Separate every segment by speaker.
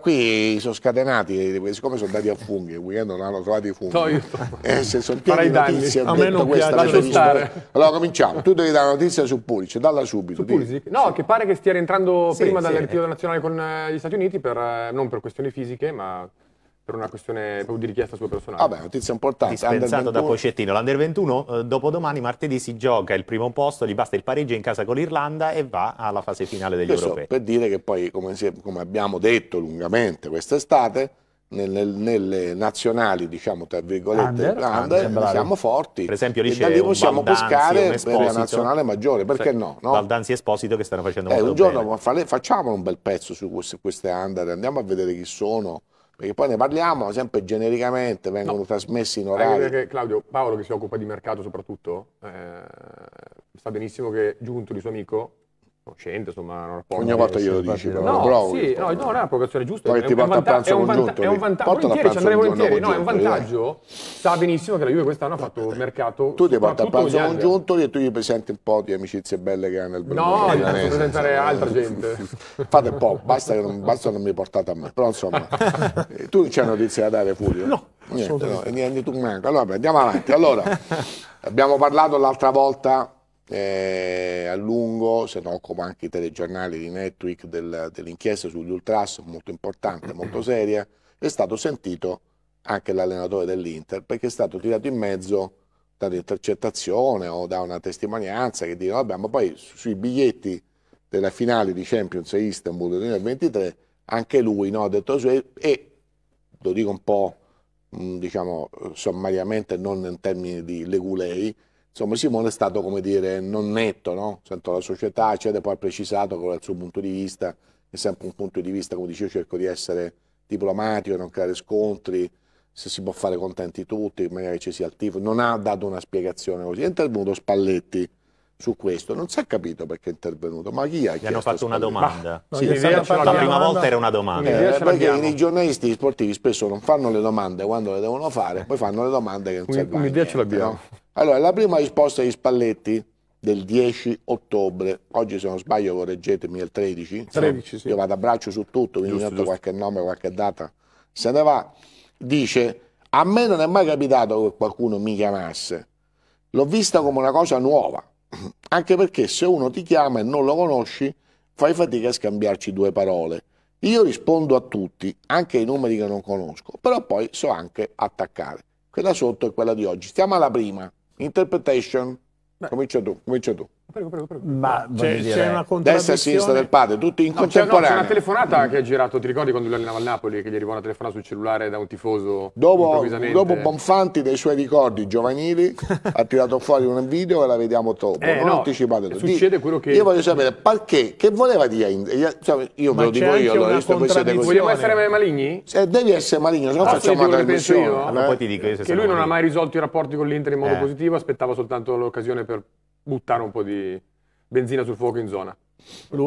Speaker 1: Qui sono scatenati, siccome sono dati a funghi, il weekend non hanno trovato i funghi. No, io eh, se sono pieni di notizie, a me non questa, piace, stare. Allora cominciamo, tu devi dare una notizia su Pulisic, dalla subito. Pulisic?
Speaker 2: No, sì. che pare che stia rientrando sì, prima sì, dal ritiro nazionale con eh, gli Stati Uniti, per, eh, non per questioni fisiche, ma per una questione proprio di richiesta sua personale. Vabbè, notizia importante. Dispensato
Speaker 3: da Pocettino. L'Under 21 eh, dopodomani, martedì, si gioca il primo posto, gli basta il pareggio in casa
Speaker 1: con l'Irlanda e va alla fase finale degli Questo europei. Per dire che poi, come, si, come abbiamo detto lungamente quest'estate, nelle, nelle, nazionali, diciamo, tra virgolette, under, under, under siamo forti. Per esempio lì c'è un possiamo pescare un per la nazionale maggiore, perché cioè, no? no?
Speaker 3: Valdanzi Esposito che stanno facendo eh, molto un giorno
Speaker 1: bene. facciamo un bel pezzo su queste, queste under, andiamo a vedere chi sono, perché poi ne parliamo sempre genericamente, vengono no. trasmessi in orari. Che
Speaker 2: Claudio, Paolo che si occupa di mercato soprattutto, eh, sa benissimo che Giunto, il suo amico, conoscente, insomma, non rapporto. Ogni volta glielo dici, però. No, bravo, sì, no, no, è una provocazione giusta. Poi ti porta a pranzo congiunto. È un vantaggio. Volentieri, ci andrei volentieri. No, è un vantaggio. Sa benissimo che la Juve quest'anno ha fatto un mercato. Tu ti porti a pranzo congiunto
Speaker 1: e tu gli presenti un po' di amicizie belle che hai nel Brasile. No, gli posso presentare altra gente. Fate un po', basta che non mi portate a me. Però insomma, tu non c'hai notizie da dare, Fulvio? No. Niente, no, niente tu manco. Allora, andiamo avanti. Allora, abbiamo parlato l'altra volta eh, a lungo, se no come anche i telegiornali di Netflix del, dell'inchiesta sugli ultras, molto importante, molto seria, è stato sentito anche l'allenatore dell'Inter perché è stato tirato in mezzo da un'intercettazione o da una testimonianza che dice vabbè ma poi sui biglietti della finale di Champions a Istanbul 2023 anche lui no, ha detto su e lo dico un po' diciamo sommariamente non in termini di legulei Insomma, Simone è stato, come dire, non netto, no? Sento la società, eccetera, cioè, poi ha precisato con il suo punto di vista, è sempre un punto di vista, come dicevo, cerco di essere diplomatico, non creare scontri, se si può fare contenti tutti, magari ci sia il tifo. Non ha dato una spiegazione così. È intervenuto Spalletti, su questo. Non si è capito perché è intervenuto, ma chi ha Gli hanno fatto una domanda. Ma, sì, sì, la prima volta era una domanda. Eh, perché i giornalisti sportivi spesso non fanno le domande quando le devono fare, poi fanno le domande che non un, servono. Un'idea ce l'abbiamo. No? Allora, la prima risposta di Spalletti del 10 ottobre, oggi se non sbaglio correggetemi è il 13, 13 sì. io vado a braccio su tutto, quindi giusto, metto qualche nome, qualche data, se ne va, dice a me non è mai capitato che qualcuno mi chiamasse, l'ho vista come una cosa nuova, anche perché se uno ti chiama e non lo conosci, fai fatica a scambiarci due parole. Io rispondo a tutti, anche ai numeri che non conosco, però poi so anche attaccare. Quella sotto è quella di oggi. Stiamo alla prima. Interpretation. Comincia tu, comincia tu.
Speaker 2: Prego, prego, prego. Ma
Speaker 1: cioè, c'è, dire... una contraddizione. Destra e sinistra del padre, tutti in no, contemporanea. C'è, no, una telefonata
Speaker 2: che ha girato, ti ricordi quando lui allenava il Napoli, che gli arrivò una telefonata sul cellulare da un tifoso dopo, dopo
Speaker 1: Bonfanti dei suoi ricordi giovanili ha tirato fuori un video e la vediamo dopo. Eh, non no, anticipatelo. Succede quello che... Io voglio sapere perché, che voleva dire... Cioè, io ve lo dico io, l'ho visto voi siete così. Vogliamo essere maligni? Eh, devi essere maligno, se no ah, facciamo una trasmissione. Eh? Allora poi ti dico io se Che lui non ha mai risolto
Speaker 2: i rapporti con l'Inter in modo eh. positivo, aspettava soltanto l'occasione per buttare un po' di benzina sul fuoco in zona.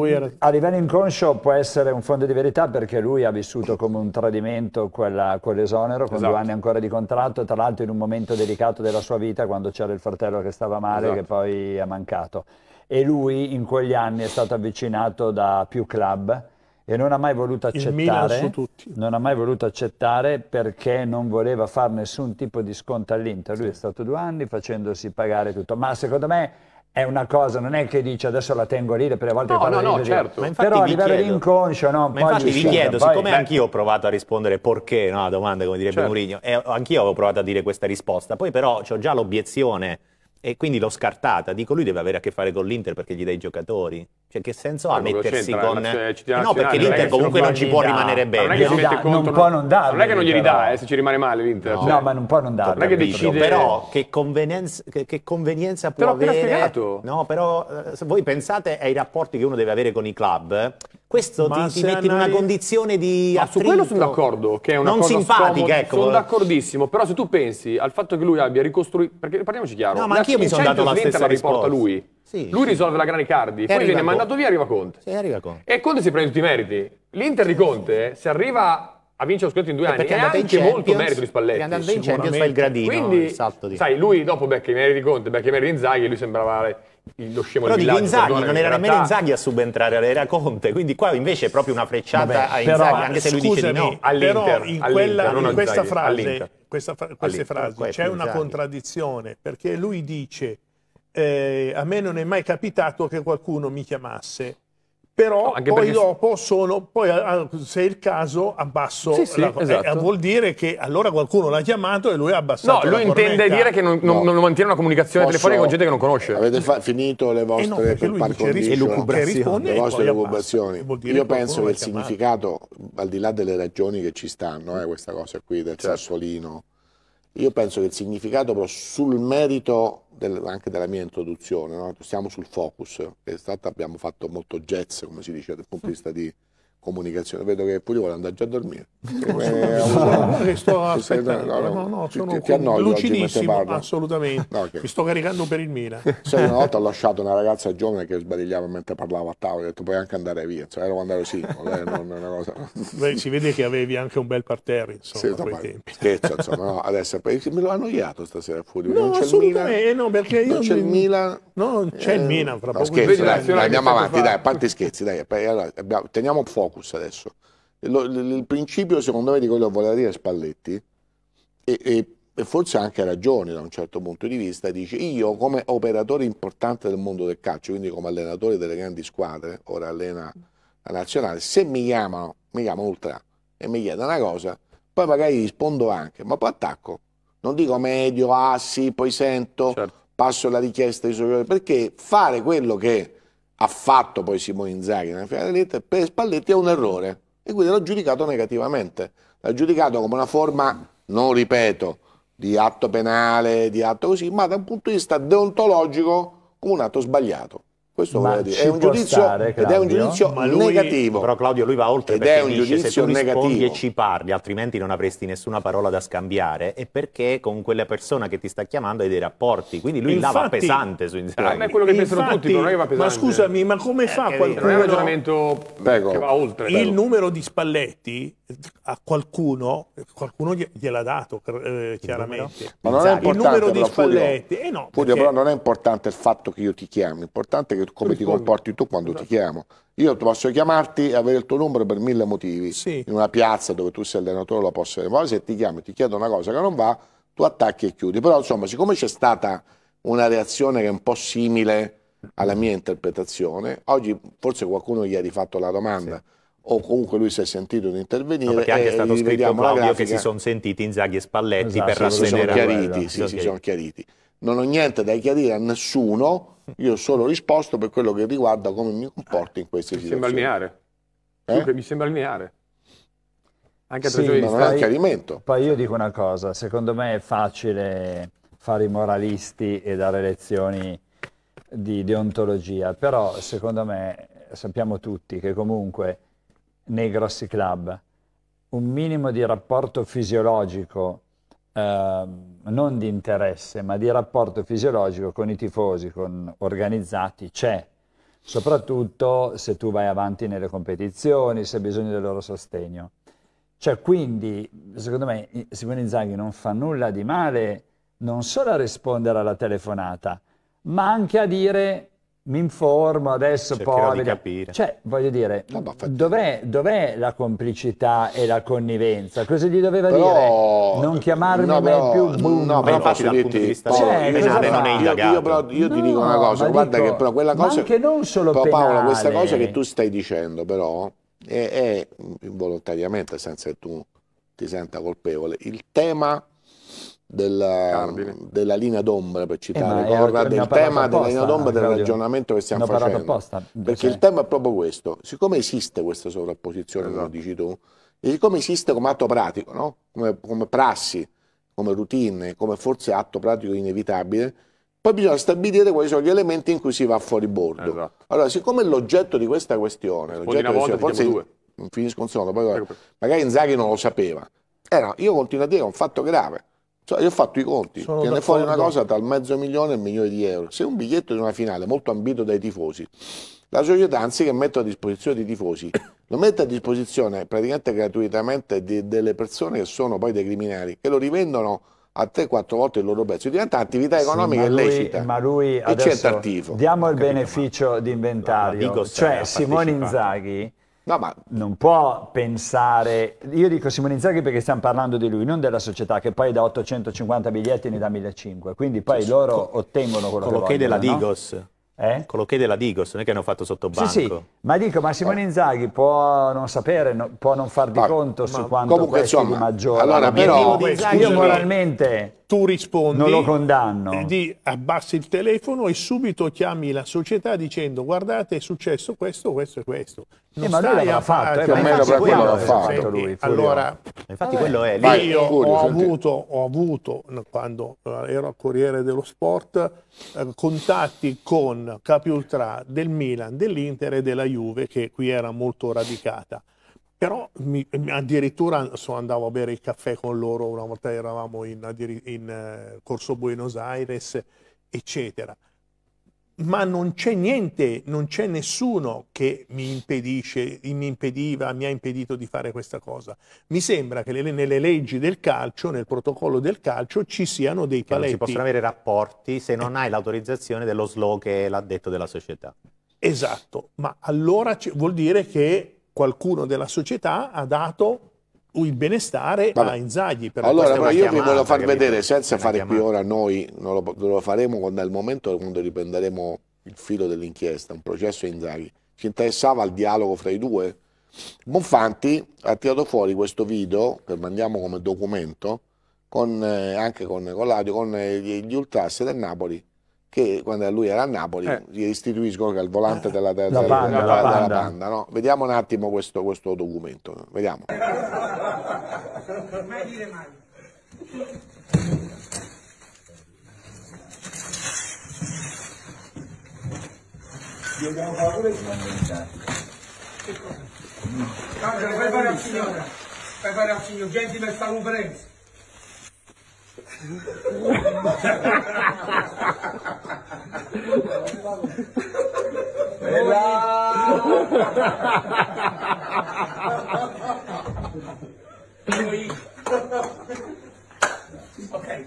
Speaker 4: Era... A livello inconscio può essere un fondo di verità perché lui ha vissuto come un tradimento quell'esonero quell con esatto. due anni ancora di contratto, tra l'altro in un momento delicato della sua vita quando c'era il fratello che stava male esatto. che poi è mancato. E lui in quegli anni è stato avvicinato da più club e non ha mai voluto accettare, non ha mai voluto accettare perché non voleva fare nessun tipo di sconto all'Inter. Lui è stato due anni facendosi pagare tutto, ma secondo me è una cosa, non è che dice adesso la tengo lì per le volte no, che parlo no, no, certo. Ma però a livello chiedo, inconscio no, ma infatti vi chiedo, poi... siccome anch'io
Speaker 3: ho provato a rispondere perché, no, a domanda come direbbe certo. Mourinho, anch'io avevo provato a dire questa risposta, poi però ho già l'obiezione e quindi l'ho scartata, dico lui deve avere a che fare con l'Inter perché gli dai i giocatori cioè, che senso ha mettersi con... Eh, no, perché l'Inter comunque non, ci può rimanere bene. Non è che, non, dà, conto, non, può non, darlo. non è che non glieli dà,
Speaker 2: se ci rimane male l'Inter. No, ma
Speaker 3: non può non darlo. Non è che decide... Però che convenienza, che, che convenienza può però avere... Spiegato. No, però eh, se voi pensate
Speaker 2: ai rapporti che uno deve avere con i club,
Speaker 3: questo ti, ti metti in una condizione di ma su quello sono d'accordo,
Speaker 2: che è una non cosa simpatica, ecco. Sono d'accordissimo, però se tu pensi al fatto che lui abbia ricostruito perché parliamoci chiaro, no, ma anch'io mi sono dato la stessa la risposta lui sì, Lui sì. risolve la Granicardi, e poi viene mandato via e arriva Conte. Sì, arriva Conte. E Conte si prende tutti i meriti. L'Inter di Conte, se arriva a vincere lo scudetto in due eh, anni, è anche Champions, molto merito di Spalletti. Andando in Champions fa il gradino, Quindi, il salto di... sai, lui dopo becca i meriti di Conte, becca i meriti di Inzaghi, lui sembrava lo scemo però di Milano, Inzaghi non era nemmeno Inzaghi
Speaker 3: a subentrare era Conte quindi qua invece è proprio una frecciata Vabbè, a Inzaghi però, anche se lui scusami, dice di no all'Inter, in, quella, in questa frase,
Speaker 5: questa, queste frasi c'è una contraddizione perché lui dice eh, a me non è mai capitato che qualcuno mi chiamasse però no, poi dopo sono, poi se è il caso abbasso, sì, sì, la, eh, esatto. eh, vuol dire che allora qualcuno l'ha chiamato e lui ha abbassato No, lui intende
Speaker 1: dire che non, no. non, mantiene una comunicazione Posso, telefonica con gente che non conosce. Avete fa- finito le vostre eh no, per le vostre elucubrazioni. Io penso che il significato, al di là delle ragioni che ci stanno, eh, questa cosa qui del certo. sassolino, io penso che il significato però sul merito del, anche della mia introduzione, no? stiamo sul focus, è stato, abbiamo fatto molto jazz, come si dice, dal punto di vista di comunicazione. Vedo che pure vuole andare già a dormire. Eh, eh, no, no, ti, annoio lucidissimo,
Speaker 5: assolutamente. okay. Mi sto caricando per il Milan. Sai, una volta
Speaker 1: ho lasciato una ragazza giovane che sbadigliava mentre parlava a tavola, ho detto puoi anche andare via, cioè ero andato singolo. Eh, cosa... si
Speaker 5: vede che avevi anche un bel parterre, insomma, sì, a quei tempi.
Speaker 1: Scherzo, insomma, no, adesso me l'ho annoiato stasera fuori. No, non c'è il
Speaker 5: no, perché io non c'è il Milan. No, c'è il Milan, fra no, poco. Scherzo, dai, andiamo avanti, dai, a
Speaker 1: parte scherzi, dai, teniamo fuoco focus adesso. Il principio secondo me di quello che voleva dire Spalletti, e, e, e forse anche ha ragione da un certo punto di vista, dice io come operatore importante del mondo del calcio, quindi come allenatore delle grandi squadre, ora allena la nazionale, se mi chiamano, mi chiamano ultra e mi chiedono una cosa, poi magari rispondo anche, ma poi attacco. Non dico medio, ah sì, poi sento, certo. passo la richiesta di soggiorno, perché fare quello che È, ha fatto poi Simone Inzaghi nella finale dell'Inter, per Spalletti è un errore e quindi l'ha giudicato negativamente, l'ha giudicato come una forma, non ripeto, di atto penale, di atto così, ma da un punto di vista deontologico come un atto sbagliato. Questo ma dire. È un giudizio, stare, ed è un giudizio lui, negativo.
Speaker 3: Però Claudio lui va oltre ed perché è un dice se tu rispondi negativo. e ci parli, altrimenti non avresti nessuna parola da scambiare, è perché con quella persona che ti sta chiamando hai dei rapporti. Quindi lui infatti, là pesante su Instagram. Non è quello che infatti, pensano tutti, non è che va pesante. Ma scusami,
Speaker 1: ma come
Speaker 5: eh, fa eh, qualcuno... Non è un
Speaker 1: ragionamento prego, che va oltre. Il prego.
Speaker 5: numero di Spalletti eh, a qualcuno, qualcuno gliel'ha dato, eh, chiaramente. Ma non è importante, il numero di Spalletti... Furio, eh no, Furio perché... però
Speaker 1: non è importante il fatto che io ti chiami, è importante che come ti comporti tu quando esatto. ti chiamo. Io posso chiamarti e avere il tuo numero per mille motivi. Sì. In una piazza dove tu sei allenatore la posso avere. Poi se ti chiamo e ti chiedo una cosa che non va, tu attacchi e chiudi. Però insomma, siccome c'è stata una reazione che è un po' simile alla mia interpretazione, oggi forse qualcuno gli ha rifatto la domanda. Sì o comunque lui si è sentito di intervenire. No, perché anche è stato scritto Claudio che si sono
Speaker 3: sentiti Inzaghi e Spalletti esatto, per rassegnare. Si sono chiariti, sì, si, si, si sono
Speaker 1: chiariti non ho niente da chiarire a nessuno, io ho solo risposto per quello che riguarda come mi comporto in queste mi situazioni. Sembra lineare. Eh? Dunque,
Speaker 2: mi sembra lineare. Anche sì, ma non è un
Speaker 4: chiarimento. Poi io dico una cosa, secondo me è facile fare i moralisti e dare lezioni di deontologia, però secondo me sappiamo tutti che comunque nei grossi club un minimo di rapporto fisiologico eh, non di interesse, ma di rapporto fisiologico con i tifosi, con organizzati, c'è. Soprattutto se tu vai avanti nelle competizioni, se hai bisogno del loro sostegno. Cioè, quindi, secondo me, Simone Inzaghi non fa nulla di male non solo a rispondere alla telefonata, ma anche a dire mi informo adesso Cercherò poi... Di capire. Cioè, voglio dire, no, no, dov'è, dov'è, la complicità e la connivenza? Cosa gli doveva però, dire? Non chiamarmi no, mai più boom. No, però infatti dal punto di vista
Speaker 1: cioè, penale non è indagato. Io, io, però, io ti dico una cosa, guarda dico, che però quella cosa... anche non solo però, penale. questa cosa che tu stai dicendo però è, è involontariamente, senza che tu ti senta colpevole, il tema della, della, linea d'ombra per eh, citare eh, Corda, del tema della linea d'ombra del ragionamento che stiamo facendo apposta, perché cioè. il tema è proprio questo siccome esiste questa sovrapposizione esatto. come dici tu e siccome esiste come atto pratico no? come, come, prassi come routine come forse atto pratico inevitabile poi bisogna stabilire quali sono gli elementi in cui si va fuori bordo esatto. allora siccome l'oggetto di questa questione l'oggetto di questa, forse due. Diciamo finisco un secondo poi, ecco. magari Inzaghi non lo sapeva eh no, io continuo a dire che è un fatto grave cioè, io ho fatto i conti, Sono viene fuori una cosa dal mezzo milione e un milione di euro. Se un biglietto di una finale molto ambito dai tifosi, la società anziché mettere a disposizione dei tifosi, lo mette a disposizione praticamente gratuitamente di, delle persone che sono poi dei criminali che lo rivendono a 3-4 volte il loro pezzo. Diventa attività economica sì, ma lui, illecita. Ma
Speaker 4: lui e c'è il tartifo. Diamo il beneficio ma... di inventario. Cioè, Simone Inzaghi No, ma... Non può pensare, io dico Simone Inzaghi perché stiamo parlando di lui, non della società che poi da 850 biglietti ne dà 1500,
Speaker 3: quindi poi sì, loro con... ottengono quello che vogliono. della no? Digos. Eh? Con l'ok della Digos, non è che hanno fatto sotto banco. Sì, sì.
Speaker 4: ma dico, ma Simone eh. Inzaghi può non sapere, no, può non far di ma, conto su quanto comunque, questi di maggiore. Allora, però, io
Speaker 3: moralmente
Speaker 4: tu rispondi, non lo condanno. Eh,
Speaker 5: di, abbassi il telefono e subito chiami la società dicendo guardate è successo questo, questo e questo. Eh, non eh, ma lui l'avrà fatto,
Speaker 3: eh, ma infatti quello l'avrà fatto lui. Allora, infatti quello è lì. Io Furio, ho, avuto,
Speaker 5: ho, avuto, quando eh, ero al Corriere dello Sport, eh, contatti con capi ultra del Milan, dell'Inter e della Juve, che qui era molto radicata. Però mi, addirittura so, andavo a bere il caffè con loro una volta eravamo in, in eh, Corso Buenos Aires, eccetera. Ma non c'è niente, non c'è nessuno che mi impedisce, mi impediva, mi ha impedito di fare questa cosa. Mi sembra che le, nelle leggi del calcio, nel protocollo del calcio, ci siano dei che paletti. Non si possono avere
Speaker 3: rapporti se non eh. hai l'autorizzazione dello slow che l'ha detto della società. Esatto,
Speaker 5: ma allora vuol dire che qualcuno della società ha dato il benestare Vabbè. a Inzaghi. allora, però io chiamata, vi voglio far capito? vedere,
Speaker 1: senza fare chiamata. qui ora noi, non lo, lo faremo quando, al momento quando riprenderemo il filo dell'inchiesta, un processo a Inzaghi. Ci interessava il dialogo fra i due? Bonfanti ha tirato fuori questo video, che mandiamo come documento, con, eh, anche con, con l'audio, con gli, eh, gli ultras del Napoli, che quando lui era a Napoli eh. gli istituiscono al volante della, della, della, banda, banda. Vediamo un attimo questo, questo documento. Vediamo. Mai dire mai. Gli abbiamo paura
Speaker 3: di mangiare. Che
Speaker 2: cosa? Tanto, fai fare al signore, fai fare al signore, gentile salubre ok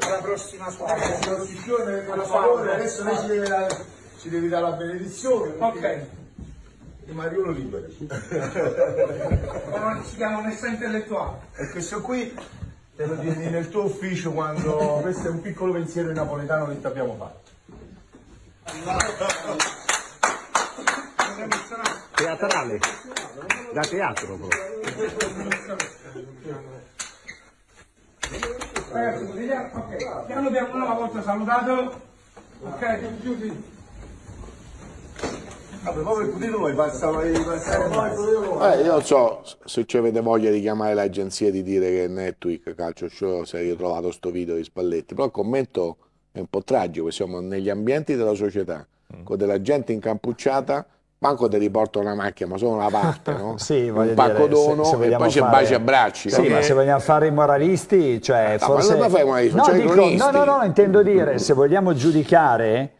Speaker 2: alla
Speaker 1: prossima squadra la prostituzione per favore adesso lei ci deve, dare, ci deve dare la benedizione ok il Mariolo libero ma non si chiama onestà intellettuale e questo qui te lo dici nel tuo ufficio quando questo è un piccolo pensiero napoletano che ti abbiamo fatto. Teatrale, da teatro proprio. Ragazzi, okay. abbiamo una volta salutato. Ok, chiudi. Vabbè, proprio più di noi passava eh, Io non so se avete voglia di chiamare l'agenzia e di dire che Netweek Calcio Show si è ritrovato sto video di Spalletti, però il commento è un po' tragico, siamo negli ambienti della società, mm. con della gente incampucciata manco ti riporto una macchina, ma solo una parte,
Speaker 5: no? sì, un pacco
Speaker 1: dono se, e poi c'è fare... baci a bracci. Sì, ma se
Speaker 4: vogliamo fare i moralisti, cioè ah, no, forse... Ma non fai moralisti, no, cioè dico, no, no, no, intendo dire, se vogliamo giudicare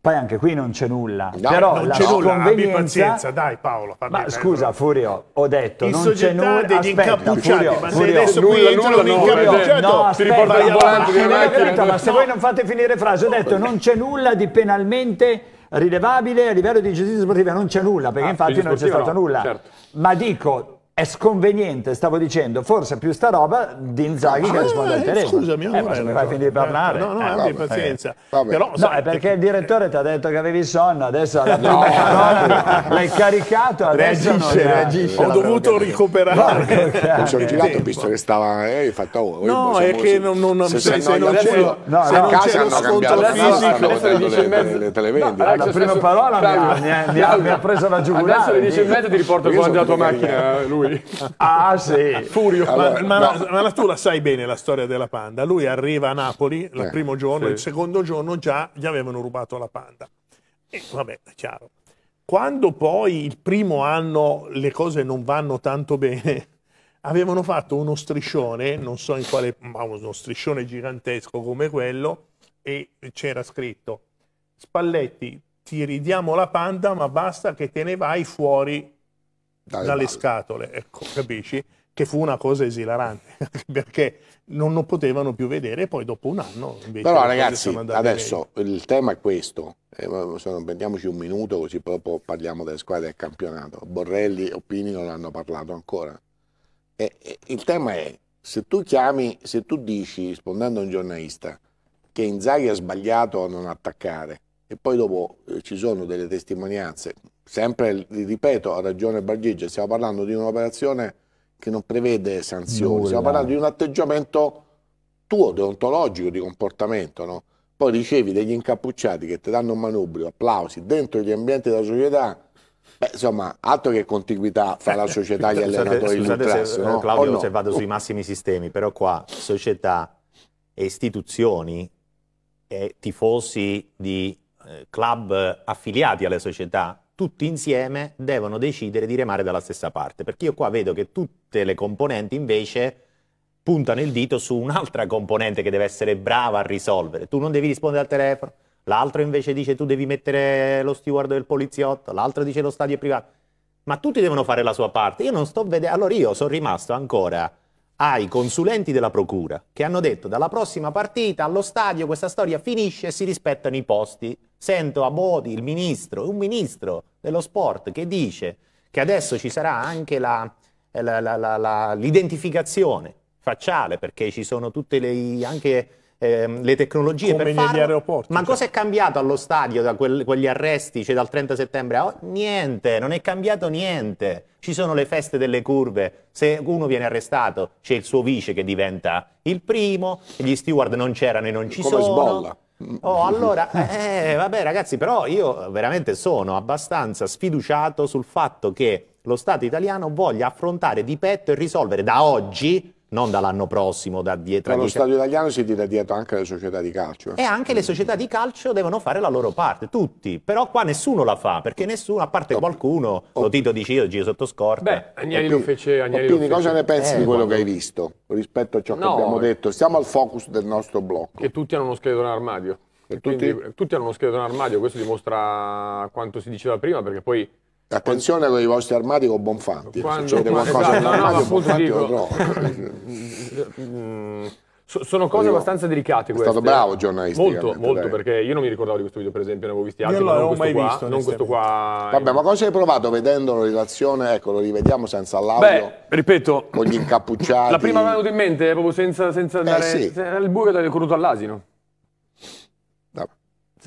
Speaker 4: poi anche qui non c'è nulla. No, però non c'è nulla, abbi pazienza, dai Paolo. Ma bene, scusa Furio, ho detto non c'è nulla. degli aspetta, incappucciati, Furio, ma Furio, adesso nulla, qui entrano nulla, un incappucciato. No, aspetta, ma, ma, ma se voi non fate finire frase, ho detto non c'è nulla di penalmente rilevabile a livello di giustizia sportiva, non c'è nulla, perché ah, infatti non c'è stato nulla. Certo. Ma dico, è sconveniente, stavo dicendo, forse più sta roba di Inzaghi ah, che eh, risponde al telefono. Scusami, eh, mi fai finire di parlare. no, no, eh, abbi pazienza. Eh, vabbè. Però, no, so, è perché il direttore ti ha detto che avevi sonno,
Speaker 5: adesso la prima no, no. l'hai caricato, adesso reagisce, non reagisce. Ho dovuto
Speaker 1: recuperare. Mi sono girato, visto che stava eh, fatto oh, No, è che non, non se, se, se non no, non c'è lo sconto fisico, la
Speaker 2: prima parola mi ha preso la giugulare. Adesso le dice in mezzo ti riporto con la tua macchina lui lui.
Speaker 5: ah sì, Furio. Allora, ma, ma, no. ma, ma, tu la sai bene la storia della panda. Lui arriva a Napoli il eh, primo giorno, sì. il secondo giorno già gli avevano rubato la panda. E vabbè, chiaro. Quando poi il primo anno le cose non vanno tanto bene, avevano fatto uno striscione, non so in quale, ma uno striscione gigantesco come quello, e c'era scritto Spalletti, ti ridiamo la panda, ma basta che te ne vai fuori dalle, dalle scatole, ecco, capisci? Che fu una cosa esilarante, perché non lo potevano più vedere e poi dopo un anno invece... Però ragazzi, adesso
Speaker 1: il tema è questo, eh, prendiamoci un minuto così proprio parliamo delle squadre del campionato. Borrelli e Opini non hanno parlato ancora. E, e, il tema è, se tu chiami, se tu dici, rispondendo a un giornalista, che Inzaghi ha sbagliato a non attaccare, e poi dopo eh, ci sono delle testimonianze, sempre, ripeto, ha ragione Bargiggia, stiamo parlando di un'operazione che non prevede sanzioni, Nulla. stiamo parlando di un atteggiamento tuo, deontologico, di comportamento, no? Poi ricevi degli incappucciati che ti danno un manubrio, applausi, dentro gli ambienti della società, Beh, insomma, altro che contiguità fra la società e gli eh, allenatori scusate, scusate se, eh, no? Claudio, no? se vado sui
Speaker 3: massimi sistemi, però qua società e istituzioni e tifosi di eh, club affiliati alle società tutti insieme devono decidere di remare dalla stessa parte, perché io qua vedo che tutte le componenti invece puntano il dito su un'altra componente che deve essere brava a risolvere. Tu non devi rispondere al telefono, l'altro invece dice tu devi mettere lo steward del poliziotto, l'altro dice lo stadio è privato, ma tutti devono fare la sua parte. Io non sto vedendo, allora io sono rimasto ancora ai consulenti della procura che hanno detto dalla prossima partita allo stadio questa storia finisce e si rispettano i posti. Sento a Bodi, il ministro, un ministro dello sport che dice che adesso ci sarà anche l'identificazione facciale perché ci sono tutte le... anche ehm, le tecnologie Come per farlo. aeroporti, Ma cioè. cosa è certo. cambiato allo stadio da quel, quegli arresti, cioè dal 30 settembre a niente, non è cambiato niente. Ci sono le feste delle curve, se uno viene arrestato c'è il suo vice che diventa il primo, gli steward non c'erano e non ci Come sono. Sbolla. Oh, allora, eh, vabbè ragazzi, però io veramente sono abbastanza sfiduciato sul fatto che lo Stato italiano voglia affrontare di petto e risolvere da oggi non dall'anno prossimo, da dietro. Ma lo dieci... Stato
Speaker 1: italiano si tira dietro anche le società di calcio. Eh. E
Speaker 3: anche le società di calcio devono fare la loro parte, tutti. Però qua nessuno la fa, perché nessuno, a parte oh, qualcuno, oh, lo Tito dice io, giro sotto scorta. Beh, Agnelli lo
Speaker 1: fece. Agnelli quindi fece. cosa ne pensi eh, di quello quando... che hai visto rispetto a ciò no, che abbiamo detto? Siamo al focus del nostro blocco.
Speaker 2: Che tutti hanno uno scheletro armadio. Quindi, tutti? tutti hanno uno scheletro armadio, questo dimostra quanto si diceva prima, perché poi
Speaker 1: Attenzione con i vostri armati con Bonfanti. Eh, Quando, succede qualcosa esatto, no, Bonfanti lo trovo.
Speaker 2: Eh, sono cose io, abbastanza delicate queste. È stato bravo giornalista. Molto, molto, dai. perché io non mi ricordavo di questo video, per esempio, ne avevo visti altri, io non l'avevo mai qua, visto, non questo qua. Vabbè,
Speaker 1: ma cosa hai provato vedendolo in relazione? Ecco, lo rivediamo senza l'audio. Beh, ripeto. Con gli incappucciati. La prima che è
Speaker 2: venuta in mente, eh, proprio senza, senza eh, Sì. Era il buio che dava corruto cornuto all'asino. Se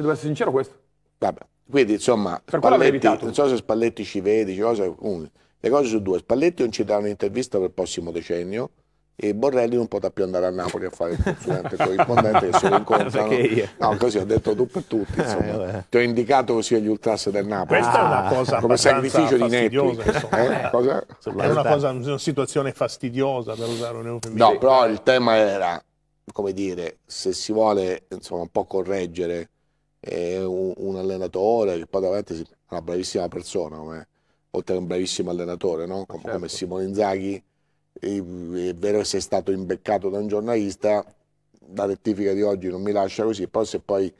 Speaker 2: devo essere sincero questo.
Speaker 1: Vabbè. Quindi insomma, Spalletti, non so se Spalletti ci vede, cose, um, le cose su due, Spalletti non ci darà un'intervista per il prossimo decennio, e Borrelli non potrà più andare a Napoli a fare il consulente corrispondente che se lo incontrano. No, così ho detto tu per tutti, eh, insomma. Ti ho indicato così agli ultras del Napoli. Questa ah, è una ah, cosa come sacrificio di Netflix. Eh, eh? Cosa? È una, cosa,
Speaker 5: una situazione fastidiosa per usare un eufemismo. No,
Speaker 1: però il tema era, come dire, se si vuole insomma, un po' correggere è un, un allenatore che poi davanti è una bravissima persona, come, oltre che un bravissimo allenatore, no? come, certo. come Simone Inzaghi. È vero che sei stato imbeccato da un giornalista, la rettifica di oggi non mi lascia così, però se poi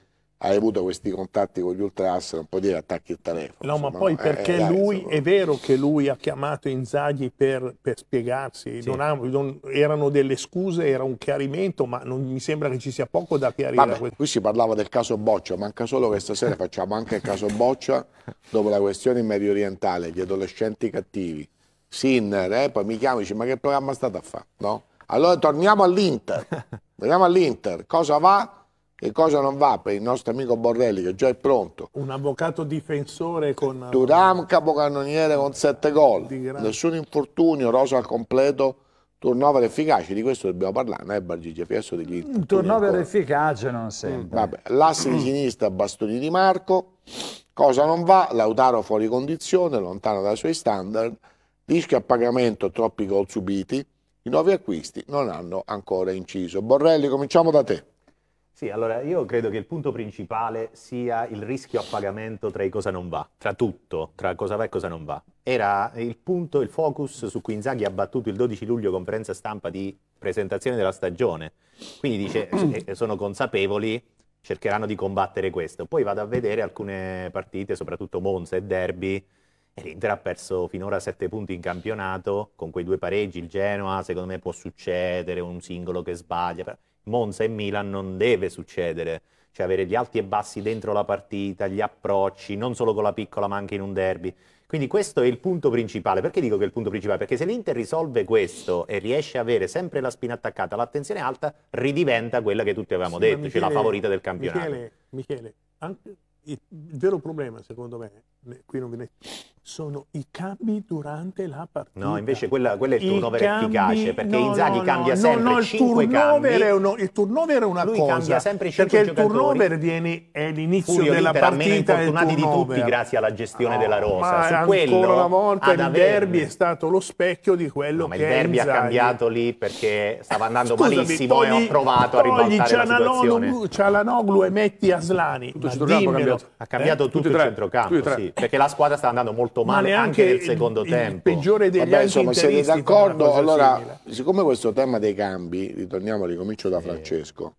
Speaker 1: hai avuto questi contatti con gli ultras, non puoi dire attacchi il telefono. No, ma poi no? Eh, perché eh, lui,
Speaker 5: è vero che lui ha chiamato Inzaghi per, per spiegarsi, sì. non ha, non, erano delle scuse, era un chiarimento, ma non, mi sembra che ci sia poco da chiarire. Vabbè,
Speaker 1: qui si parlava del caso Boccia, manca solo che stasera facciamo anche il caso Boccia, dopo la questione medio orientale, gli adolescenti cattivi. Sinner, eh, poi mi chiami e dici ma che programma state a fare? No? Allora torniamo all'Inter, torniamo all'Inter, cosa va? Che cosa non va per il nostro amico Borrelli che già è pronto?
Speaker 5: Un avvocato difensore con...
Speaker 1: Turam capocannoniere con 7 gol, nessun infortunio, rosa al completo, turnover efficace, di questo dobbiamo parlare, non è Bargigi, adesso degli un
Speaker 4: Turnover efficace non sempre.
Speaker 1: l'asse di sinistra Bastoni di Marco, cosa non va? Lautaro fuori condizione, lontano dai suoi standard, rischi a pagamento, troppi gol subiti, i nuovi acquisti non hanno ancora inciso. Borrelli, cominciamo da te.
Speaker 3: Sì, allora io credo che il punto principale sia il rischio a pagamento tra i cosa non va, tra tutto, tra cosa va e cosa non va. Era il punto, il focus su cui Inzaghi ha battuto il 12 luglio conferenza stampa di presentazione della stagione. Quindi dice, sono consapevoli, cercheranno di combattere questo. Poi vado a vedere alcune partite, soprattutto Monza e Derby, L'Inter ha perso finora 7 punti in campionato, con quei due pareggi il Genoa secondo me può succedere, un singolo che sbaglia, Monza e Milan non deve succedere, cioè avere gli alti e bassi dentro la partita, gli approcci, non solo con la piccola ma anche in un derby. Quindi questo è il punto principale, perché dico che è il punto principale? Perché se l'Inter risolve questo e riesce a avere sempre la spina attaccata, l'attenzione alta, ridiventa quella che tutti avevamo sì, detto, Michele, cioè la favorita del campionato. Michele,
Speaker 5: Michele anche il vero problema secondo me, qui non viene sono i cambi durante la partita. No, invece
Speaker 3: quella, quella è il turnover cambi, efficace, perché no, Inzaghi no, cambia no, sempre no, il 5 turnover cambi. Uno,
Speaker 5: il turnover è una Lui cosa, perché il turnover viene, è l'inizio della partita. Furio meno di tutti grazie
Speaker 3: alla gestione della rosa. Su quello, una volta il derby
Speaker 5: è stato lo specchio di quello che è Ma il derby Inzaghi. ha cambiato
Speaker 3: lì perché stava andando Scusami, malissimo togli, e ho provato a ribaltare la situazione.
Speaker 5: Cialanoglu e metti Aslani. ha cambiato. Ha cambiato eh? tutto il
Speaker 3: centrocampo, perché la squadra stava andando molto molto male Ma anche nel secondo il, tempo. Il peggiore degli Vabbè, insomma, siete d'accordo? Allora, simile.
Speaker 1: siccome questo tema dei cambi, ritorniamo, ricomincio da Francesco.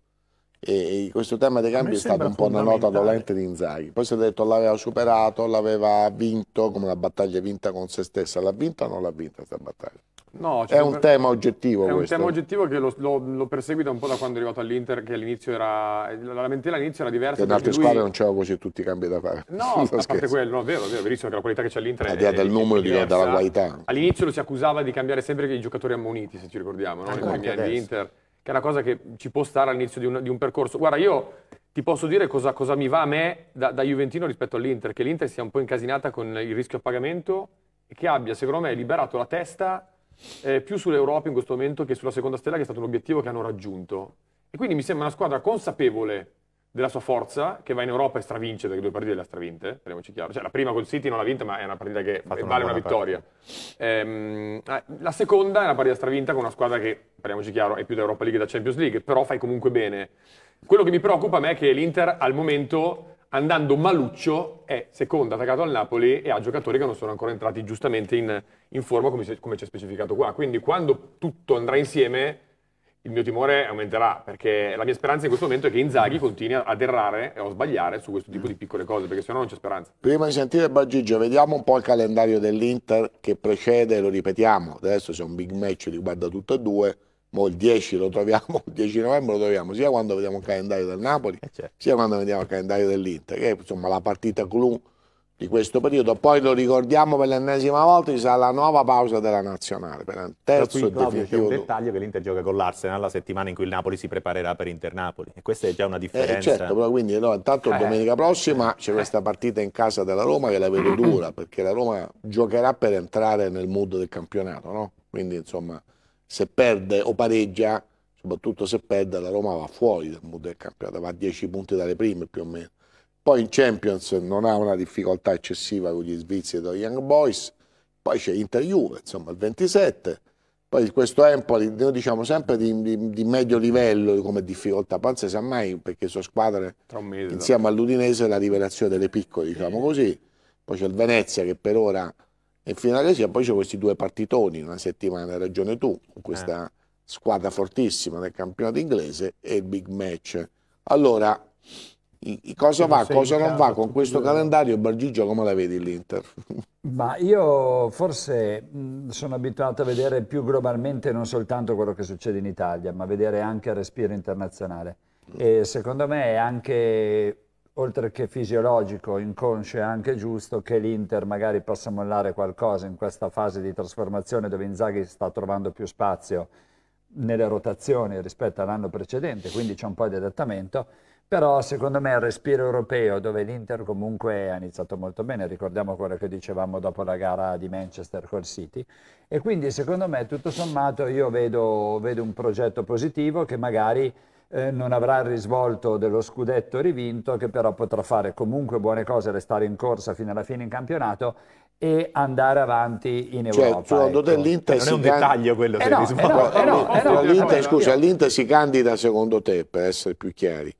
Speaker 1: E questo tema dei cambi è stato un po' una nota dolente di Inzaghi. Poi si è detto l'aveva superato, l'aveva vinto come una battaglia vinta con se stessa. L'ha vinta o non l'ha vinta questa battaglia?
Speaker 2: No, è un per... tema
Speaker 1: oggettivo. È questo. un tema
Speaker 2: oggettivo che lo, lo, perseguita un po' da quando è arrivato all'Inter, che all'inizio era. La lamentela all'inizio era diversa. Che in altre lui... squadre non
Speaker 1: c'erano così tutti i cambi da fare. No, a parte
Speaker 2: quello, no, è vero, è vero, verissimo che la qualità che c'è all'Inter è. Al di del
Speaker 1: numero diversa. della qualità.
Speaker 2: All'inizio lo si accusava di cambiare sempre i giocatori ammoniti, se ci ricordiamo, no? Nei primi anni all'Inter. Che è una cosa che ci può stare all'inizio di un, di un percorso. Guarda, io ti posso dire cosa, cosa mi va a me da, da, Juventino rispetto all'Inter, che l'Inter sia un po' incasinata con il rischio a pagamento e che abbia, secondo me, liberato la testa eh, più sull'Europa in questo momento che sulla seconda stella, che è stato un obiettivo che hanno raggiunto. E quindi mi sembra una squadra consapevole della sua forza, che va in Europa e stravince, perché due partite le ha stravinte, parliamoci chiaro. Cioè la prima col City non l'ha vinta, ma è una partita che vale una, una vittoria. Ehm, ah, la seconda è una partita stravinta con una squadra che, parliamoci chiaro, è più da Europa League che da Champions League, però fai comunque bene. Quello che mi preoccupa a me è che l'Inter al momento andando Maluccio è secondo attaccato al Napoli e ha giocatori che non sono ancora entrati giustamente in, in forma come, ci è specificato qua. Quindi quando tutto andrà insieme il mio timore aumenterà perché la mia speranza in questo momento è che Inzaghi continui ad errare o sbagliare su questo tipo di piccole cose perché sennò non c'è speranza.
Speaker 1: Prima di sentire Bagigio vediamo un po' il calendario dell'Inter che precede, lo ripetiamo, adesso c'è un big match riguarda tutte e due Mo il 10 lo troviamo, il 10 novembre lo troviamo sia quando vediamo il calendario del Napoli, eh, certo. sia quando vediamo il calendario dell'Inter, che è insomma la partita clou di questo periodo. Poi lo ricordiamo per l'ennesima volta, ci sarà la nuova pausa della nazionale. Per il terzo qui, Claudio, c'è un
Speaker 3: dettaglio che l'Inter gioca con l'Arsenal la settimana in cui il Napoli si preparerà per Inter-Napoli. E questa è già una eh, differenza. Eh, certo,
Speaker 1: però quindi no, intanto eh. domenica prossima c'è eh. questa partita in casa della Roma che la vedo dura, perché la Roma giocherà per entrare nel mood del campionato, no? Quindi insomma se perde o pareggia, soprattutto se perde, la Roma va fuori dal mondo del campionato, va a 10 punti dalle prime più o meno. Poi in Champions non ha una difficoltà eccessiva con gli svizzeri e i Young Boys, poi c'è Inter-Juve, insomma il 27, poi questo Empoli, noi diciamo sempre di, di, di medio livello come difficoltà, poi non si sa mai perché sono squadre insieme all'Udinese la rivelazione delle piccole, diciamo così. Poi c'è il Venezia che per ora in finale sia. Poi c'è questi due partitoni, una settimana hai ragione tu, con eh. questa eh. squadra fortissima del campionato inglese e il big match. Allora, i, i cosa va, cosa non va con questo giorno. calendario? Bargigio, come la vedi l'Inter?
Speaker 4: Ma io forse mh, sono abituato a vedere più globalmente non soltanto quello che succede in Italia, ma vedere anche il respiro internazionale. Mm. E secondo me è anche oltre che fisiologico, inconscio e anche giusto che l'Inter magari possa mollare qualcosa in questa fase di trasformazione dove Inzaghi sta trovando più spazio nelle rotazioni rispetto all'anno precedente, quindi c'è un po' di adattamento, però secondo me il respiro europeo dove l'Inter comunque ha iniziato molto bene, ricordiamo quello che dicevamo dopo la gara di Manchester col City, e quindi secondo me tutto sommato io vedo, vedo un progetto positivo che magari eh, non avrà il risvolto dello scudetto rivinto, che però potrà fare comunque buone cose, restare in corsa fino alla fine in campionato e andare avanti in cioè, Europa. Ecco. Cioè, secondo ecco. dell'Inter non è un
Speaker 1: dettaglio quello eh no, eh no, eh no, eh no, no, l'Inter, scusa, l'Inter si candida secondo te, per essere più chiari,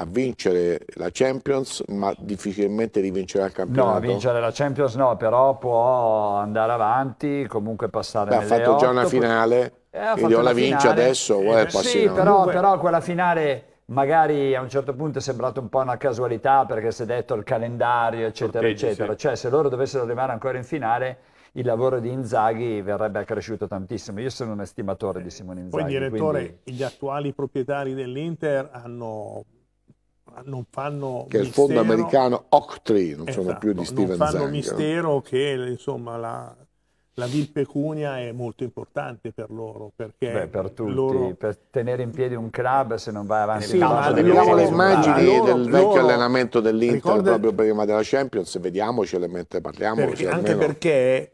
Speaker 1: a vincere la Champions, ma difficilmente rivincerà il campionato. No, a vincere
Speaker 4: la Champions no, però può andare avanti, comunque passare Beh, Ha fatto 8, già una finale,
Speaker 1: eh, quindi o la vince adesso eh, o Sì, però, Dunque... però
Speaker 4: quella finale magari a un certo punto è sembrata un po' una casualità perché si è detto il calendario, eccetera, Corteggi, eccetera. Sì. Cioè, se loro dovessero arrivare ancora in finale, il lavoro di Inzaghi verrebbe accresciuto tantissimo. Io sono un estimatore di Simone Inzaghi. Poi, direttore, quindi... gli
Speaker 5: attuali proprietari dell'Inter hanno non fanno che mistero, il fondo americano Octree, non esatto, sono più di Steven Zang. Non fanno Zang, mistero no? che insomma, la, la vil pecunia è molto importante per loro perché
Speaker 4: Beh, per tutti, loro... per
Speaker 5: tenere in piedi un club se non vai avanti
Speaker 4: sì, ma vediamo le immagini loro, del vecchio loro...
Speaker 1: allenamento dell'Inter ricorda... proprio prima della Champions vediamocele mentre parliamo perché, cioè anche
Speaker 5: perché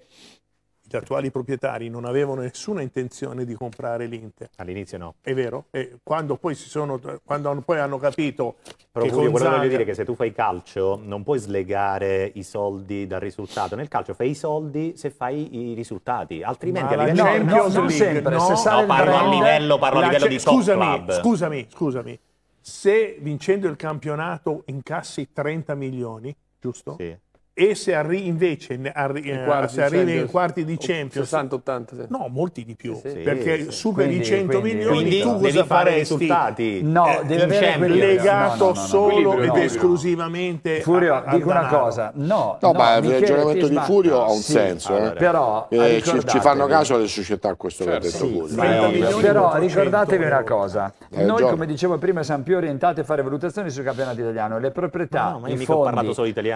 Speaker 5: gli attuali proprietari non avevano nessuna intenzione di comprare l'Inter. All'inizio no. È vero. E quando poi, sono, quando poi hanno capito... Però Fulvio, Gonzaga... voglio dire che
Speaker 3: se tu fai calcio non puoi slegare i soldi dal risultato. Nel calcio fai i soldi se fai i risultati, altrimenti Ma a livello... No, no, non sempre. No, se no, parlo a livello, parlo a livello di scusami, top club. Scusami,
Speaker 5: scusami. Se vincendo il campionato incassi 30 milioni, giusto? Sì e se arri- invece arri- eh, se arrivi nei quarti di Champions
Speaker 2: 60-80 sì. no
Speaker 5: molti di più sì, perché sì, superi i 100 quindi, milioni quindi tu cosa faresti fare eh, no, eh, deve avere Champions, legato no, no, no, solo ed esclusivamente Furio a, a dico una cosa no, no, ma il ragionamento di Furio ha un senso eh. allora, eh. però eh, ci, ci, fanno caso
Speaker 1: le società a questo che ha certo. detto Furio però ricordatevi una
Speaker 4: cosa noi come dicevo prima siamo più orientati a fare valutazioni sul campionato italiano le proprietà i fondi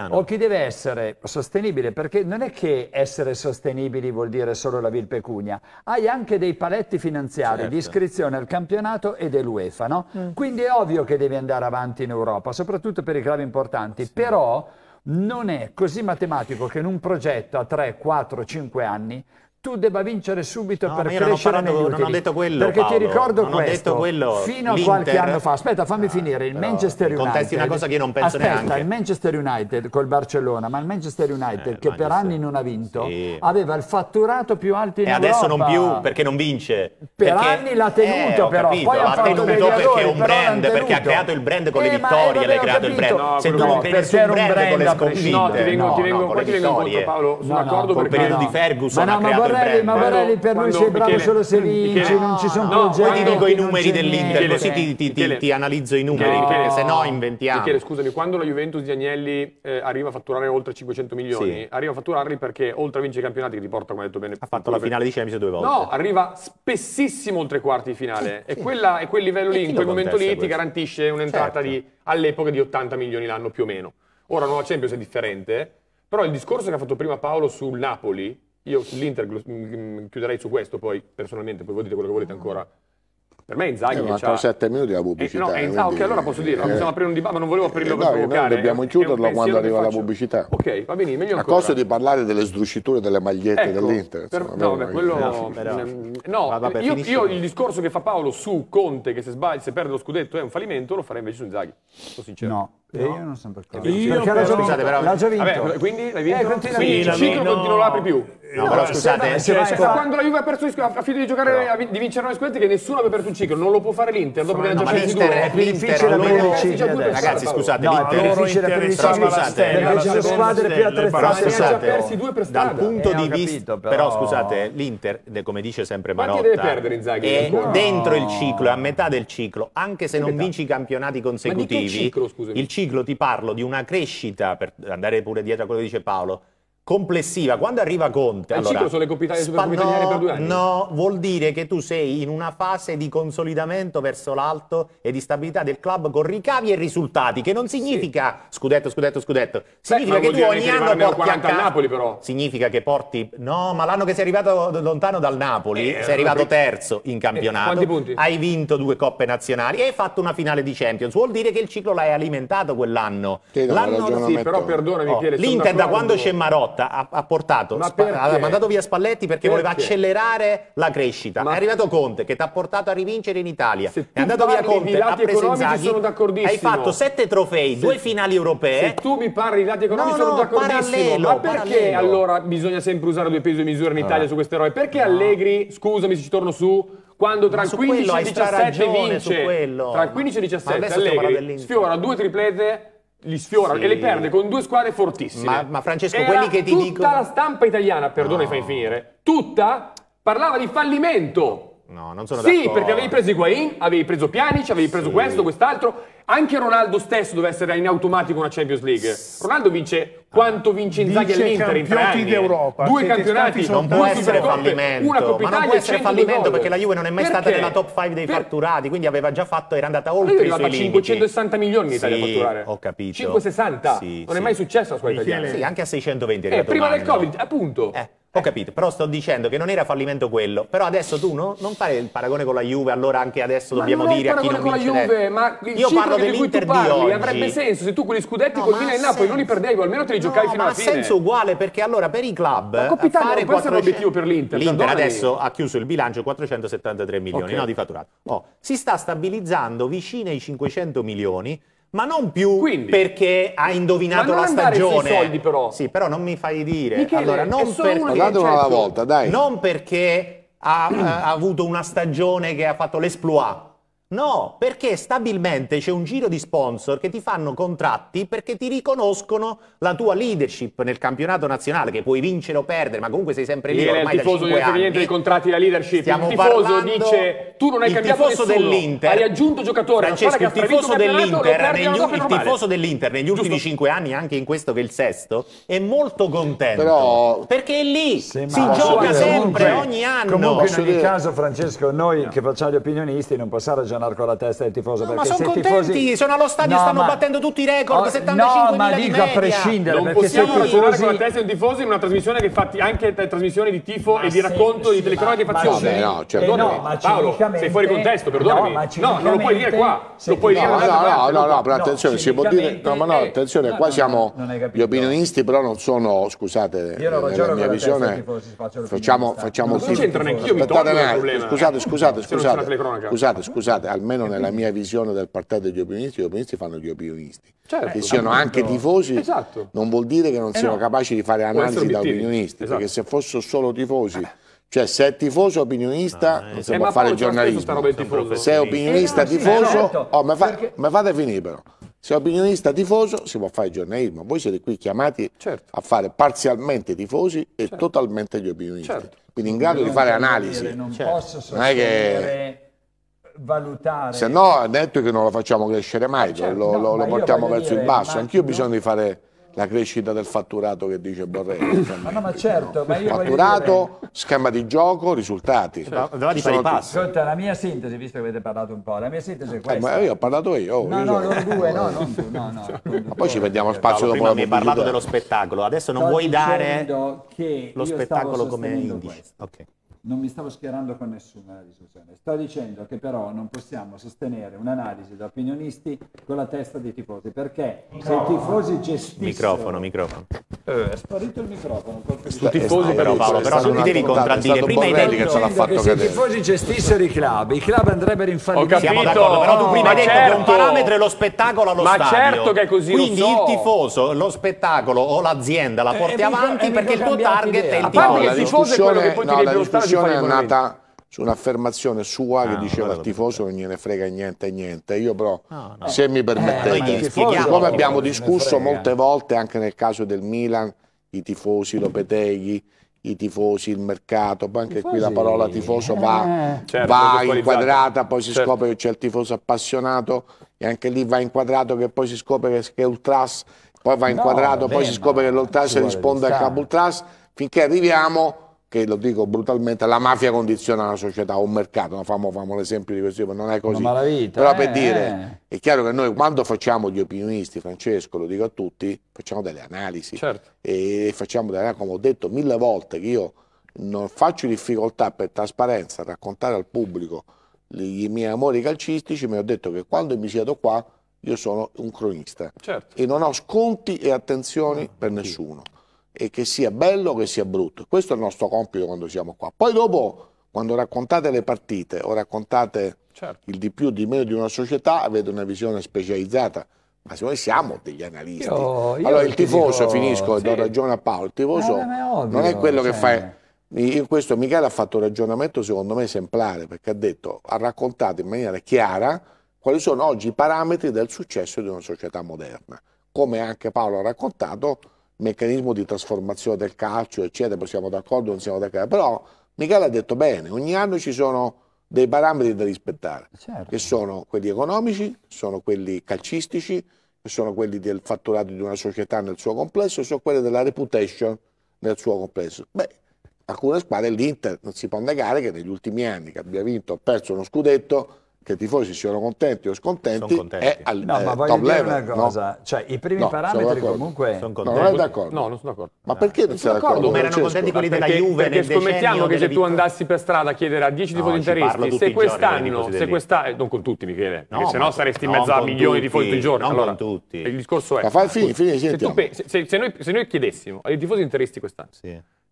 Speaker 4: o chi deve essere essere sostenibile, perché non è che essere sostenibili vuol dire solo la vil pecunia, hai anche dei paletti finanziari certo. di iscrizione al campionato e dell'UEFA, no? Mm. Quindi è ovvio che devi andare avanti in Europa, soprattutto per i club importanti, sì. però non è così matematico che in un progetto a 3, 4, 5 anni tu debba vincere subito no, per crescere parlando, negli utili. Non ho detto quello, Perché Paolo, ti ricordo questo, quello, fino a qualche anno fa, aspetta fammi ah, finire, il Manchester United... Contesti una cosa che io non penso aspetta, neanche. Aspetta, il Manchester United col Barcellona, ma il Manchester eh, United eh, che Manchester, per anni non ha vinto, sì. aveva il fatturato più alto in e Europa. E adesso non più,
Speaker 3: perché non vince. Per perché, anni l'ha tenuto eh, però, capito, poi l'ha tenuto perché errori, è un brand, perché ha creato il brand con eh, le vittorie, l'hai creato il brand. Se tu non credi sul brand con le sconfitte... No, ti vengo incontro Paolo, sono d'accordo perché... il periodo di Ferguson ha creato Barelli, ma Barelli per noi sei bravo solo se vinci, non ci sono progetti. Poi ti dico i numeri dell'Inter, così ti, ti, ti, ti, analizzo i numeri, Michele, se no inventiamo. Michele,
Speaker 2: scusami, quando la Juventus di Agnelli eh, arriva a fatturare oltre 500 milioni, sì. arriva a fatturarli perché oltre a vincere i campionati che ti porta, come hai detto bene... Ha fatto la finale di Champions due volte. No, arriva spessissimo oltre i quarti di finale. Sì, e, sì. Quella, e, quel livello lì, in quel momento lì, questo? ti garantisce un'entrata certo. all'epoca di 80 milioni l'anno più o meno. Ora la nuova Champions è differente, però il discorso che ha fatto prima Paolo sul Napoli io sull'Inter mm, mm, chiuderei su questo poi, personalmente, poi voi dite quello che volete ancora. Per me Inzaghi eh, ma ha... 7
Speaker 1: minuti la eh, pubblicità. Eh, no, eh, Inzaghi, quindi... ok, allora posso dirlo, eh, possiamo aprire
Speaker 2: un dibattito, ma non volevo aprirlo eh, per no, provocare. Noi dobbiamo eh. chiuderlo quando arriva la pubblicità. Ok, va bene, meglio A costo di
Speaker 1: parlare delle sdrusciture delle magliette ecco, dell'Inter. Per... no, beh, quello... No, però...
Speaker 2: no vabbè, io, io, il discorso che fa Paolo su Conte, che se sbaglia, se perde lo scudetto è un fallimento, lo farei invece su Inzaghi, sono sincero. No. E io non sono per cosa. Io perché l'ho già vinto. Però... L'ha già vinto. Vabbè, quindi l'hai vinto? Eh, continua, sì, il ciclo no. non lo apri più. No, no però scusate, se, se, se, se quando la Juve ha perso ha finito di giocare però. di vincere noi squadra, che nessuno aveva perso il ciclo, non lo può fare l'Inter dopo che l'ha già perso due. È più difficile aprire il ciclo. Ragazzi, scusate, l'Inter è difficile aprire il ciclo. Scusate, le squadre più
Speaker 3: attrezzate ha già persi due per strada. Dal punto eh, di vista però scusate, l'Inter come dice sempre Marotta, deve perdere Inzaghi? È dentro il ciclo, è a metà del ciclo, anche se non vinci i campionati consecutivi. Il ciclo, scusami ciclo ti parlo di una crescita, per andare pure dietro a quello che dice Paolo, complessiva, quando arriva Conte... Il allora, ciclo sulle Coppe Italia e Supercoppe no, Italiane per due anni? No, vuol dire che tu sei in una fase di consolidamento verso l'alto e di stabilità del club con ricavi e risultati, che non significa sì. scudetto, scudetto, scudetto. Significa Beh, che tu ogni anno porti a casa... Napoli però. Significa che porti... No, ma l'anno che sei arrivato lontano dal Napoli, eh, sei arrivato eh, terzo in eh, campionato, eh, hai vinto due coppe nazionali e hai fatto una finale di Champions. Vuol dire che il ciclo l'hai alimentato quell'anno. L'anno... Sì, però perdonami oh, L'Inter da quando c'è Marotta Motta ha, ha portato, ha mandato via Spalletti perché, perché, voleva accelerare la crescita. Ma... È arrivato Conte che ti ha portato a rivincere in Italia. Se è andato via Conte, ha preso Inzaghi. Hai fatto
Speaker 2: sette trofei, due finali europee. Se tu mi parli di lati economici no, sono d'accordissimo. Parallelo, ma perché parallelo. allora bisogna sempre usare due pesi e misure in ah. Italia allora. su queste robe? Perché no. Allegri, scusami se ci torno su, quando tra 15 e 17 ragione, vince, tra 15 e 17 Allegri sfiora due triplete li sfiora sì. e le perde con due squadre fortissime. Ma, ma Francesco, Era quelli che ti dicono... Tutta dico... la stampa italiana, perdone, no. fai finire, tutta parlava di fallimento
Speaker 3: No, non sono d'accordo. Sì, perché avevi
Speaker 2: preso Higuain, avevi preso Pjanic, avevi preso sì. questo, quest'altro. Anche Ronaldo stesso doveva essere in automatico una Champions League. Ronaldo vince quanto ah. vince Inzaghi all'Inter in tre anni. d'Europa. Due campionati, non può essere fallimento. Una Coppa Italia, non può essere
Speaker 3: fallimento perché la Juve non è mai perché? stata nella top 5 dei per... fatturati, quindi aveva già fatto era andata oltre Io i suoi 560
Speaker 2: milioni in Italia sì, a fatturare. ho capito. 560. Sì, non sì. è mai successo a squadra italiana. Sì, anche
Speaker 3: a 620 è eh, prima del Covid, appunto. Eh. Ho capito, però sto dicendo che non era fallimento quello. Però adesso tu no, non fai il paragone con la Juve, allora anche adesso ma dobbiamo dire a chi non vince. Ma non con la Juve,
Speaker 2: ma il Io parlo dell'Inter di, di oggi. avrebbe senso se tu con gli scudetti no, col Milan e Napoli non li perdevi, almeno te li giocavi no, fino alla fine. ma ha senso uguale perché allora per i club ma capitano, fare 400... è un obiettivo per l'Inter. L'Inter adesso
Speaker 3: ha chiuso il bilancio 473 milioni okay. no, di fatturato. Oh, si sta stabilizzando vicino ai 500 milioni ma non più Quindi, perché ha indovinato la stagione. soldi però. Sì, però non mi fai dire. Michele, allora, non perché, certo, cioè, volta, non perché ha, eh, ha avuto una stagione che ha fatto l'esploit No, perché stabilmente c'è un giro di sponsor che ti fanno contratti perché ti riconoscono la tua leadership nel campionato nazionale, che puoi vincere o perdere, ma comunque sei sempre lì. Ormai il tifoso non niente dei
Speaker 2: contratti da leadership. Stiamo il tifoso dice tu non hai cambiato nessuno, dell'Inter, hai aggiunto giocatore. Francesco, il tifoso, dell'Inter, negli, il tifoso
Speaker 3: dell'Inter negli ultimi cinque anni, anche in questo che è il sesto, è molto contento. Però, perché è lì, se si gioca sempre, comunque, ogni anno. Comunque in ogni caso
Speaker 4: Francesco, noi no. che facciamo gli opinionisti non possiamo ragionare Leonardo con la testa del tifoso. No, ma sono contenti, tifosi... sono allo stadio,
Speaker 3: no, stanno ma... battendo tutti i record, oh, 75 No, ma dico a prescindere, non perché
Speaker 2: se tifosi... con la testa del tifoso in una trasmissione che fatti anche trasmissioni di tifo ma e di sì, racconto sì, di telecronache che facciamo. Eh, no, cioè, no, ma Paolo, sei fuori contesto, perdonami. No, non lo puoi dire qua, lo puoi dire No, no, no, però attenzione, si può dire... No, ma no, eh, attenzione, qua siamo... Gli
Speaker 1: opinionisti però non sono, scusate, nella mia visione... Facciamo un tifo. Scusate, scusate, scusate, scusate, scusate almeno nella mia visione del partito degli opinionisti, gli opinionisti fanno gli opinionisti. Certo, che siano anche esatto. tifosi esatto. non vuol dire che non eh siano no. capaci di fare analisi da opinionisti, esatto. perché se fossero solo tifosi... Eh. Cioè, se è tifoso opinionista, ah, non eh, si eh, può fare giornalismo. Se è opinionista eh, tifoso, no, certo. oh, ma, fa, perché... fate finire però. Se è opinionista tifoso si può fare giornalismo, voi siete qui chiamati certo. a fare parzialmente tifosi e certo. totalmente gli opinionisti. Certo. Quindi in grado non di fare analisi. Dire, non,
Speaker 4: certo. posso non è che valutare. Se no,
Speaker 1: ha detto che non lo facciamo crescere mai, cioè, lo, no, lo, ma lo portiamo verso il basso. Anch'io ho bisogno di fare la crescita del fatturato che dice Borrelli. ma no, ma
Speaker 4: certo, ma fatturato,
Speaker 1: dire... schema di gioco, risultati. Cioè, doveva di fare Ascolta,
Speaker 4: la mia sintesi, visto che avete parlato un po', la mia sintesi è questa. Eh, ma
Speaker 1: io ho parlato io. No,
Speaker 4: io no, sono... no, due, no, non tu, no, no.
Speaker 3: ma poi ci vediamo cioè, spazio dopo la mi hai parlato dello spettacolo, adesso non vuoi dare lo spettacolo come indice. Ok
Speaker 4: non mi stavo schierando con nessuna eh, discussione. Sto dicendo che però non possiamo sostenere un'analisi da opinionisti con la testa dei tifosi, perché se i tifosi gestissero... Microfono, microfono. Eh, è
Speaker 2: sparito il microfono.
Speaker 4: Su tifosi però Paolo, però non ti devi contraddire. Prima hai detto che, ce l'ha fatto che se i tifosi
Speaker 3: gestissero i club, i club andrebbero in fallimento. Siamo d'accordo, però tu prima hai detto certo. che un certo. parametro è lo spettacolo allo ma stadio. Ma certo che è così, Quindi so. il tifoso, lo spettacolo o l'azienda la eh, porti eh, avanti eh, perché il tuo target idea. è il tifoso. A parte che il tifoso è quello che poi ti devi portare trasmissione è nata
Speaker 1: su un'affermazione sua ah, che diceva il tifoso non gliene frega niente niente. Io però, no, no. se mi eh, permettete, eh, come abbiamo discusso molte volte anche nel caso del Milan, i tifosi Lopeteghi, i tifosi, il mercato, poi anche tifosi. qui la parola eh, tifoso va, certo, va inquadrata, poi si certo. scopre che c'è il tifoso appassionato e anche lì va inquadrato che poi si scopre che, è ultras, poi va inquadrato, no, poi bene, si scopre che l'ultras risponde al capo ultras, finché arriviamo che lo dico brutalmente, la mafia condiziona la società o un mercato, no, famo, famo l'esempio di questo, non è così. Malavita, Però eh, per dire, eh. è chiaro che noi quando facciamo gli opinionisti, Francesco, lo dico a tutti, facciamo delle analisi. Certo. E facciamo delle analisi, come ho detto mille volte, che io non faccio difficoltà per trasparenza a raccontare al pubblico i miei amori calcistici, mi ho detto che quando mi siedo qua io sono un cronista certo. e non ho sconti e attenzioni no, per nessuno e che sia bello o che sia brutto. Questo è il nostro compito quando siamo qua. Poi dopo, quando raccontate le partite o raccontate certo. il di più o di meno di una società, avete una visione specializzata. Ma se noi siamo degli analisti. Io, io allora il tifoso, dico, finisco sì. e do ragione a Paolo, il tifoso eh, è ovvio, non è quello cioè... che fa... In questo Michele ha fatto un ragionamento secondo me esemplare, perché ha detto, ha raccontato in maniera chiara quali sono oggi i parametri del successo di una società moderna. Come anche Paolo ha raccontato, meccanismo di trasformazione del calcio, eccetera, poi siamo d'accordo, non siamo d'accordo, però Michele ha detto bene, ogni anno ci sono dei parametri da rispettare, certo. che sono quelli economici, sono quelli calcistici, sono quelli del fatturato di una società nel suo complesso, sono quelli della reputation nel suo complesso. Beh, alcune squadre, l'Inter non si può negare che negli ultimi anni che abbia vinto o perso uno scudetto, che i tifosi siano contenti o scontenti, contenti. è al no, eh, ma voglio dire level, una cosa, no?
Speaker 4: cioè i primi no, parametri comunque sono contenti. No, non è d'accordo. No,
Speaker 2: non sono d'accordo. Ma perché non sei d'accordo? Come erano contenti quelli della Juve perché scommettiamo che se tu andassi per strada a chiedere a 10 tifosi interisti se quest'anno, se quest'anno, non con tutti Michele, perché sennò saresti in mezzo a milioni di tifosi al giorno. Allora, il discorso è Ma fai fine, se noi chiedessimo ai tifosi interisti quest'anno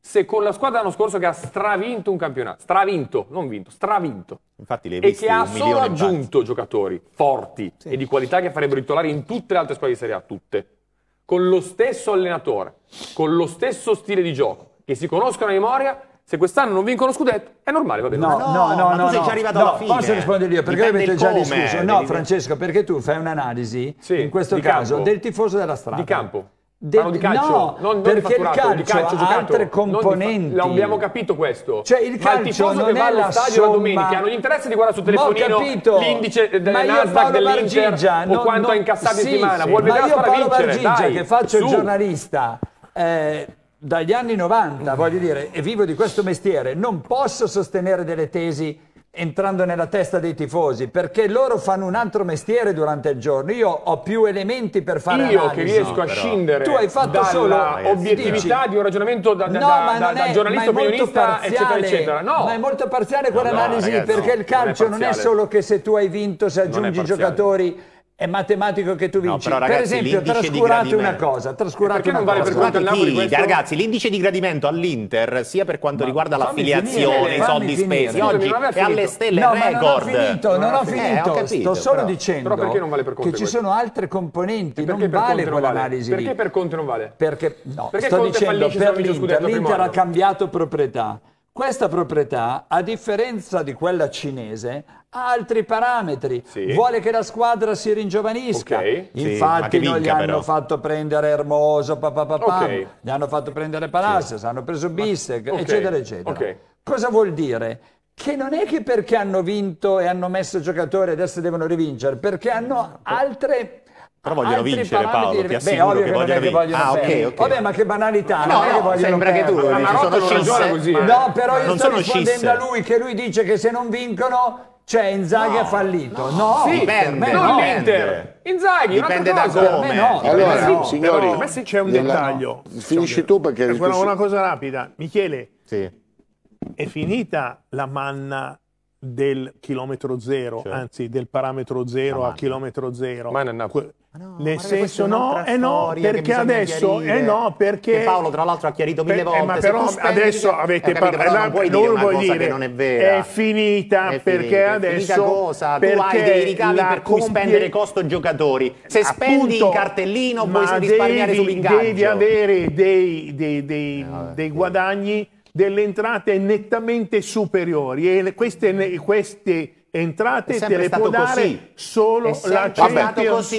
Speaker 2: se con la squadra l'anno scorso che ha stravinto un campionato, stravinto, non vinto, stravinto. Infatti le e che ha solo aggiunto giocatori forti sì. e di qualità che farebbero titolari in tutte le altre squadre di Serie A, tutte. Con lo stesso allenatore, con lo stesso stile di gioco, che si conoscono a memoria se quest'anno non vincono scudetto è normale, va bene. No, no, no, no, tu sei già arrivato alla fine. Posso rispondere io perché avete già discusso. No,
Speaker 4: Francesco, perché tu fai un'analisi in questo caso del tifoso della strada. Di campo. De... Parlo di calcio, no, non, non perché il calcio, calcio ha cioè, altre componenti. Fa... Abbiamo
Speaker 2: capito questo. Cioè il calcio ma il tifoso che va allo stadio somma... la domenica hanno l'interesse di guardare sul telefonino l'indice del Nasdaq dell'Inter o non, quanto non... ha incassato sì, in settimana. Sì, Vuol vedere la squadra vincere, Bargigia, che faccio su. il
Speaker 4: giornalista eh, dagli anni 90, mm. voglio dire, e vivo di questo mestiere, non posso sostenere delle tesi entrando nella testa dei tifosi, perché loro fanno un altro mestiere durante il giorno. Io ho più elementi per fare Io analisi. che riesco no, a scindere tu hai fatto solo obiettività
Speaker 2: di un ragionamento da, da, no, da, da, da è, giornalista opinionista, eccetera, eccetera. No. Ma è molto parziale quell'analisi, no, perché il calcio non è, non è solo
Speaker 4: che se tu hai vinto, se aggiungi giocatori è
Speaker 3: matematico che tu vinci. No, però, ragazzi, per esempio, trascurate una
Speaker 4: cosa. Trascurate perché non vale per quanto il Napoli questo... Ragazzi,
Speaker 3: l'indice di gradimento all'Inter, sia per quanto ma riguarda l'affiliazione, i soldi spesi, oggi è alle stelle no, record. non ho finito, non, ho finito. Eh, ho capito, sto solo però. dicendo però perché non
Speaker 2: vale per Conte che ci
Speaker 4: sono altre componenti, non vale quell'analisi vale? Perché per conto non vale? Perché, no, perché sto Conte dicendo per l'Inter, l'Inter ha cambiato proprietà. Questa proprietà, a differenza di quella cinese, altri parametri, sì. vuole che la squadra si ringiovanisca.
Speaker 2: Okay. Infatti sì, non gli hanno
Speaker 4: fatto prendere Ermoso, papà, papà, okay. gli hanno fatto prendere Palacios, sì. hanno preso Bissek, okay. eccetera, eccetera. Cosa vuol dire? Che non è che perché hanno vinto e hanno messo giocatori adesso devono rivincere, perché hanno altre...
Speaker 3: Però vogliono vincere Paolo, ti assicuro Beh, che, vogliono vincere. Vogliono ah, okay, okay. Vabbè,
Speaker 4: ma che banalità, no, non è che vogliono sembra che tu ma, ma sono Così, eh. no, però io non sto rispondendo scisse. a
Speaker 5: lui
Speaker 3: che
Speaker 4: lui dice che se non vincono cioè Inzaghi ha no, ha fallito. No, no sì, dipende, per me no. l'Inter.
Speaker 2: Inzaghi, dipende da come.
Speaker 1: No. Allora, no, signori, però, sì c'è un dettaglio. Finisci tu perché per discorso... una
Speaker 5: cosa rapida. Michele, sì. è finita la manna del chilometro zero, cioè. anzi del parametro zero a chilometro zero. Manna. Nel senso no e eh, no, perché adesso e eh no, perché che Paolo tra
Speaker 3: l'altro ha chiarito mille volte. Eh, ma però adesso che... avete eh, parlato, loro vuol dire non è vera. È finita, è perché finita, adesso finita cosa? Perché tu hai dei ricavi per cui compie... spendere costo giocatori.
Speaker 5: Se spendi il cartellino puoi risparmiare sull'ingaggio. Devi avere dei, dei, dei, eh, vabbè, dei guadagni delle entrate nettamente superiori e queste, queste entrate te le può dare così. solo la Champions